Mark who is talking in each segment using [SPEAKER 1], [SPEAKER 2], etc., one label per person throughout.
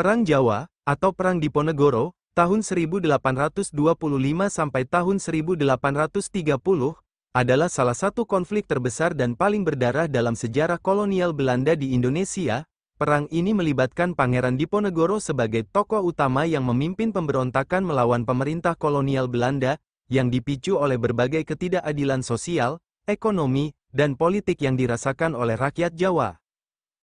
[SPEAKER 1] Perang Jawa, atau Perang Diponegoro, tahun 1825 sampai tahun 1830, adalah salah satu konflik terbesar dan paling berdarah dalam sejarah kolonial Belanda di Indonesia. Perang ini melibatkan Pangeran Diponegoro sebagai tokoh utama yang memimpin pemberontakan melawan pemerintah kolonial Belanda, yang dipicu oleh berbagai ketidakadilan sosial, ekonomi, dan politik yang dirasakan oleh rakyat Jawa.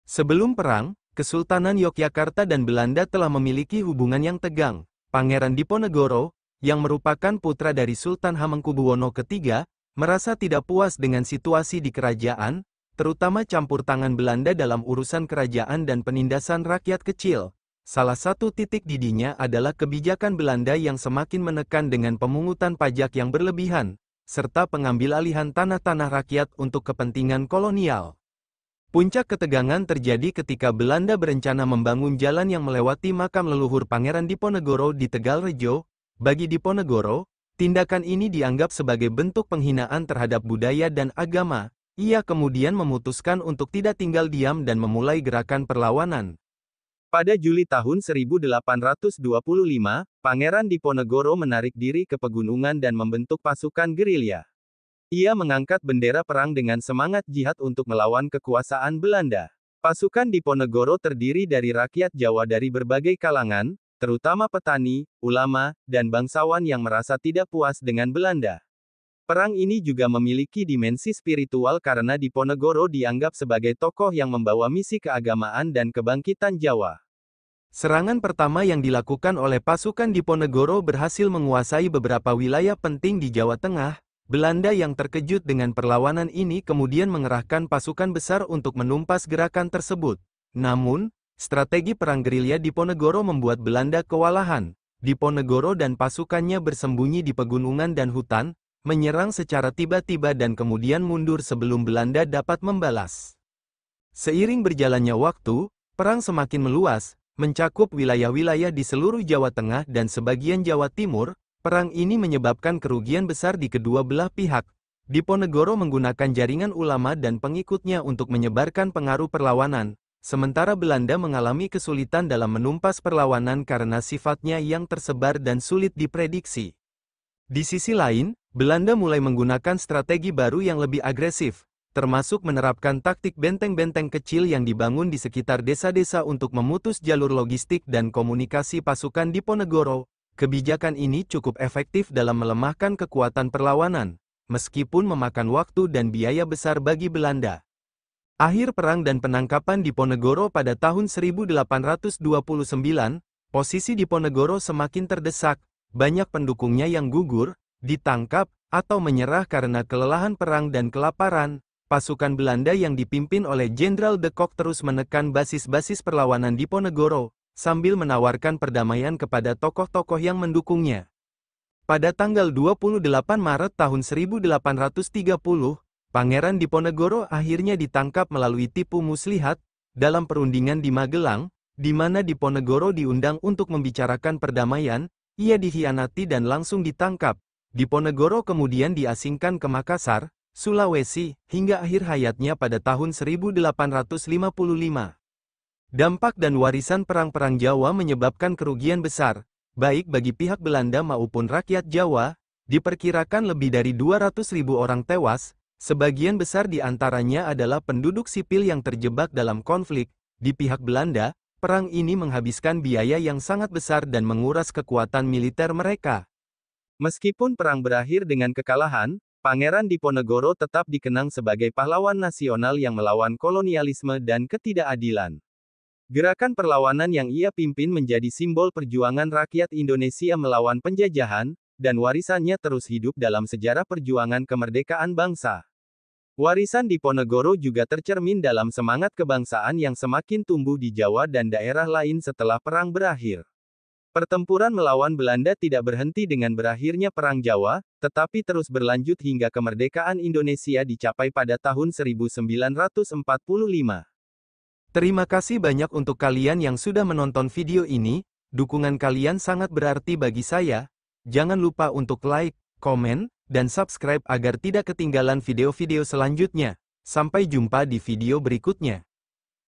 [SPEAKER 1] Sebelum perang, Kesultanan Yogyakarta dan Belanda telah memiliki hubungan yang tegang. Pangeran Diponegoro, yang merupakan putra dari Sultan Hamengkubuwono III, merasa tidak puas dengan situasi di kerajaan, terutama campur tangan Belanda dalam urusan kerajaan dan penindasan rakyat kecil. Salah satu titik didinya adalah kebijakan Belanda yang semakin menekan dengan pemungutan pajak yang berlebihan, serta pengambil alihan tanah-tanah rakyat untuk kepentingan kolonial. Puncak ketegangan terjadi ketika Belanda berencana membangun jalan yang melewati makam leluhur Pangeran Diponegoro di Tegal Rejo. Bagi Diponegoro, tindakan ini dianggap sebagai bentuk penghinaan terhadap budaya dan agama. Ia kemudian memutuskan untuk tidak tinggal diam dan memulai gerakan perlawanan. Pada Juli tahun 1825, Pangeran Diponegoro menarik diri ke pegunungan dan membentuk pasukan gerilya. Ia mengangkat bendera perang dengan semangat jihad untuk melawan kekuasaan Belanda. Pasukan Diponegoro terdiri dari rakyat Jawa dari berbagai kalangan, terutama petani, ulama, dan bangsawan yang merasa tidak puas dengan Belanda. Perang ini juga memiliki dimensi spiritual karena Diponegoro dianggap sebagai tokoh yang membawa misi keagamaan dan kebangkitan Jawa. Serangan pertama yang dilakukan oleh pasukan Diponegoro berhasil menguasai beberapa wilayah penting di Jawa Tengah, Belanda yang terkejut dengan perlawanan ini kemudian mengerahkan pasukan besar untuk menumpas gerakan tersebut. Namun, strategi perang gerilya Diponegoro membuat Belanda kewalahan. Diponegoro dan pasukannya bersembunyi di pegunungan dan hutan, menyerang secara tiba-tiba dan kemudian mundur sebelum Belanda dapat membalas. Seiring berjalannya waktu, perang semakin meluas, mencakup wilayah-wilayah di seluruh Jawa Tengah dan sebagian Jawa Timur, Perang ini menyebabkan kerugian besar di kedua belah pihak. Diponegoro menggunakan jaringan ulama dan pengikutnya untuk menyebarkan pengaruh perlawanan, sementara Belanda mengalami kesulitan dalam menumpas perlawanan karena sifatnya yang tersebar dan sulit diprediksi. Di sisi lain, Belanda mulai menggunakan strategi baru yang lebih agresif, termasuk menerapkan taktik benteng-benteng kecil yang dibangun di sekitar desa-desa untuk memutus jalur logistik dan komunikasi pasukan Diponegoro, Kebijakan ini cukup efektif dalam melemahkan kekuatan perlawanan, meskipun memakan waktu dan biaya besar bagi Belanda. Akhir perang dan penangkapan Diponegoro pada tahun 1829, posisi Diponegoro semakin terdesak, banyak pendukungnya yang gugur, ditangkap, atau menyerah karena kelelahan perang dan kelaparan. Pasukan Belanda yang dipimpin oleh Jenderal de Kock terus menekan basis-basis perlawanan Diponegoro, sambil menawarkan perdamaian kepada tokoh-tokoh yang mendukungnya. Pada tanggal 28 Maret tahun 1830, Pangeran Diponegoro akhirnya ditangkap melalui tipu muslihat, dalam perundingan di Magelang, di mana Diponegoro diundang untuk membicarakan perdamaian, ia dikhianati dan langsung ditangkap. Diponegoro kemudian diasingkan ke Makassar, Sulawesi, hingga akhir hayatnya pada tahun 1855. Dampak dan warisan perang-perang Jawa menyebabkan kerugian besar, baik bagi pihak Belanda maupun rakyat Jawa, diperkirakan lebih dari 200 ribu orang tewas, sebagian besar di antaranya adalah penduduk sipil yang terjebak dalam konflik. Di pihak Belanda, perang ini menghabiskan biaya yang sangat besar dan menguras kekuatan militer mereka. Meskipun perang berakhir dengan kekalahan, Pangeran Diponegoro tetap dikenang sebagai pahlawan nasional yang melawan kolonialisme dan ketidakadilan. Gerakan perlawanan yang ia pimpin menjadi simbol perjuangan rakyat Indonesia melawan penjajahan, dan warisannya terus hidup dalam sejarah perjuangan kemerdekaan bangsa. Warisan Diponegoro juga tercermin dalam semangat kebangsaan yang semakin tumbuh di Jawa dan daerah lain setelah perang berakhir. Pertempuran melawan Belanda tidak berhenti dengan berakhirnya Perang Jawa, tetapi terus berlanjut hingga kemerdekaan Indonesia dicapai pada tahun 1945. Terima kasih banyak untuk kalian yang sudah menonton video ini, dukungan kalian sangat berarti bagi saya. Jangan lupa untuk like, komen, dan subscribe agar tidak ketinggalan video-video selanjutnya. Sampai jumpa di video berikutnya.